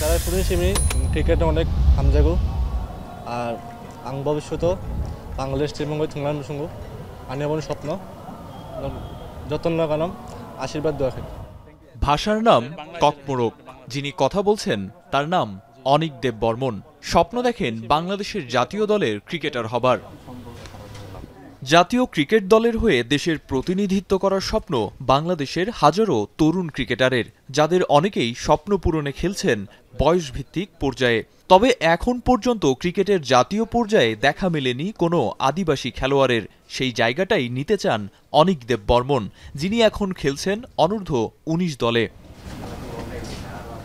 তারা শুনেছি আমি ক্রিকেটে অনেক হামজাগু আর আং ভবিষ্যত বাংলাদেশ শ্রীমঙ্গল থুংলান আনি আমার স্বপ্ন যতন লাগালাম আশীর্বাদ দোয়া ভাষার নাম ককমোরক যিনি কথা বলছেন তার নাম অনিক দেব বর্মন স্বপ্ন দেখেন বাংলাদেশের জাতীয় দলের ক্রিকেটার হবার জাতীয় ক্রিকেট দলের হয়ে দেশের প্রতিনিধিত্ব করার স্বপ্ন বাংলাদেশের হাজারো তরুণ ক্রিকেটারের যাদের অনেকেই স্বপ্ন পূরণে খেলছেন বয়সভিত্তিক পর্যায়ে তবে এখন পর্যন্ত ক্রিকেটের জাতীয় পর্যায়ে দেখা মেলেনি কোনো আদিবাসী খেলোয়াড়ের সেই জায়গাটাই নিতে চান অনিক দেব বর্মন যিনি এখন খেলছেন অনূর্ধ্ব উনিশ দলে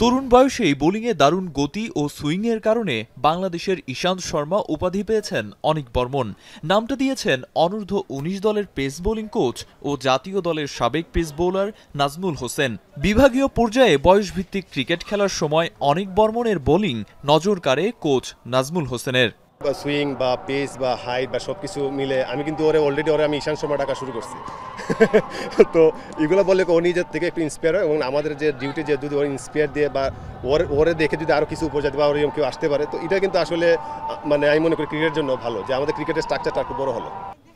তরুণ বয়সেই বোলিংয়ে দারুণ গতি ও সুইংয়ের কারণে বাংলাদেশের ঈশান্ত শর্মা উপাধি পেয়েছেন অনিক বর্মন নামটা দিয়েছেন অনূর্ধ্ব উনিশ দলের পেস বোলিং কোচ ও জাতীয় দলের সাবেক পেস বোলার নাজমুল হোসেন বিভাগীয় পর্যায়ে বয়সভিত্তিক ক্রিকেট খেলার সময় অনিক বর্মনের বোলিং নজর কাড়ে কোচ নাজমুল হোসেনের বা সুইং বা পেস বা হাইট বা সব কিছু মিলে আমি কিন্তু ওরে অলরেডি ওরে আমি ঈশান শর্মা ডাকা শুরু করছি তো এগুলো বললে ও নিজের থেকে একটু ইন্সপায়ার হয় এবং আমাদের যে ডিউটি যে যদি ওর ইন্সপায়ার দিয়ে বা ওর ওরে দেখে যদি আরও কিছু উপর বা ওরকম কেউ আসতে পারে তো এটা কিন্তু আসলে মানে আমি মনে করি ক্রিকেটের জন্য ভালো যে আমাদের ক্রিকেটের স্ট্রাকচারটা একটু বড় হলো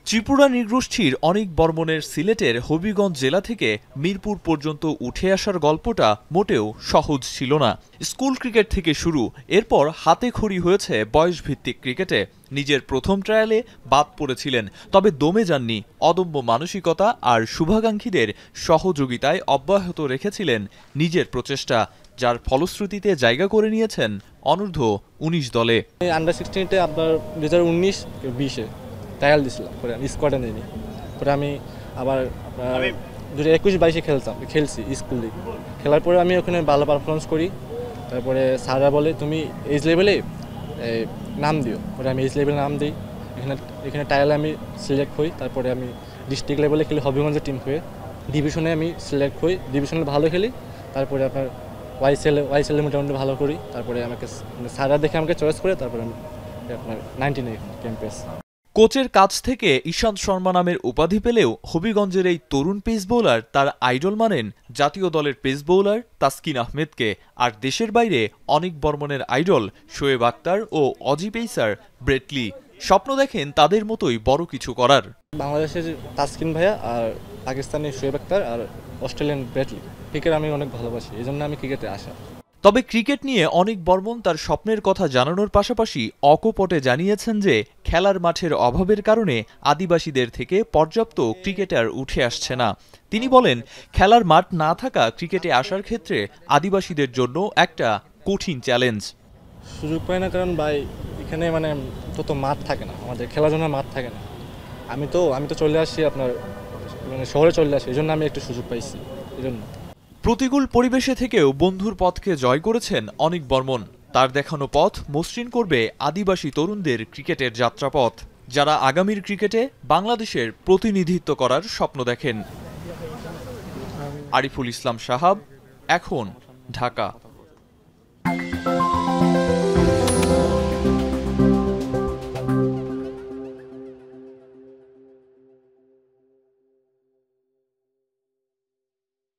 ত্রিপুরা নৃগোষ্ঠীর অনেক বর্মনের সিলেটের হবিগঞ্জ জেলা থেকে মিরপুর পর্যন্ত উঠে আসার গল্পটা মোটেও সহজ ছিল না স্কুল ক্রিকেট থেকে শুরু এরপর হাতে খড়ি হয়েছে বয়সভিত্তিক ক্রিকেটে নিজের প্রথম ট্রায়ালে বাদ পড়েছিলেন তবে দমে যাননি অদম্য মানসিকতা আর শুভাকাঙ্ক্ষীদের সহযোগিতায় অব্যাহত রেখেছিলেন নিজের প্রচেষ্টা যার ফলশ্রুতিতে জায়গা করে নিয়েছেন অনূর্ধ্ব উনিশ দলে আন্ডার সিক্সটিনতে আপনার দু হাজার উনিশ বিশে ট্রায়াল দিছিলাম পরে আমি স্কোয়াডে নিইনি পরে আমি আবার দু হাজার একুশ বাইশে খেলতাম খেলছি স্কুল দিকে খেলার পরে আমি ওখানে ভালো পারফরমেন্স করি তারপরে স্যাররা বলে তুমি এইজ লেভেলে নাম দিও পরে আমি এইজ লেভেলে নাম দিই এখানে এখানে ট্রায়ালে আমি সিলেক্ট হই তারপরে আমি ডিস্ট্রিক্ট লেভেলে খেলি হবিগঞ্জের টিম হয়ে ডিভিশনে আমি সিলেক্ট হই ডিভিশনে ভালো খেলি তারপরে আপনার ওয়াইসেলে ওয়াইসেলে মোটামুটি ভালো করি তারপরে আমাকে সারা মানে দেখে আমাকে চয়েস করে তারপরে আমি আপনার এইট ক্যাম্পেস কোচের কাছ থেকে ঈশান্ত শর্মা নামের উপাধি পেলেও হবিগঞ্জের এই তরুণ পেস বোলার তার আইডল মানেন জাতীয় দলের পেস বোলার তাসকিন আহমেদকে আর দেশের বাইরে অনেক বর্মনের আইডল শোয়েব আক্তার ও অজি পেসার ব্রেটলি স্বপ্ন দেখেন তাদের মতোই বড় কিছু করার বাংলাদেশের তাসকিন ভাইয়া আর পাকিস্তানের শোয়েব আক্তার আর অস্ট্রেলিয়ান ব্রেটলি ক্রিকেট আমি অনেক ভালোবাসি এই জন্য আমি ক্রিকেটে আসা তবে ক্রিকেট নিয়ে অনেক বর্মন তার স্বপ্নের কথা জানানোর পাশাপাশি অকপটে জানিয়েছেন যে খেলার মাঠের অভাবের কারণে আদিবাসীদের থেকে পর্যাপ্ত ক্রিকেটার উঠে আসছে না তিনি বলেন খেলার মাঠ না থাকা ক্রিকেটে আসার ক্ষেত্রে আদিবাসীদের জন্য একটা কঠিন চ্যালেঞ্জ সুযোগ পাই না কারণ ভাই এখানে মানে তত মাঠ থাকে না আমাদের জন্য মাঠ থাকে না আমি তো আমি তো চলে আসছি আপনার মানে শহরে চলে আসি এই জন্য আমি একটু সুযোগ পাইছি এই জন্য প্রতিকূল পরিবেশে থেকেও বন্ধুর পথকে জয় করেছেন অনিক বর্মন তার দেখানো পথ মসৃণ করবে আদিবাসী তরুণদের ক্রিকেটের যাত্রাপথ যারা আগামীর ক্রিকেটে বাংলাদেশের প্রতিনিধিত্ব করার স্বপ্ন দেখেন আরিফুল ইসলাম সাহাব এখন ঢাকা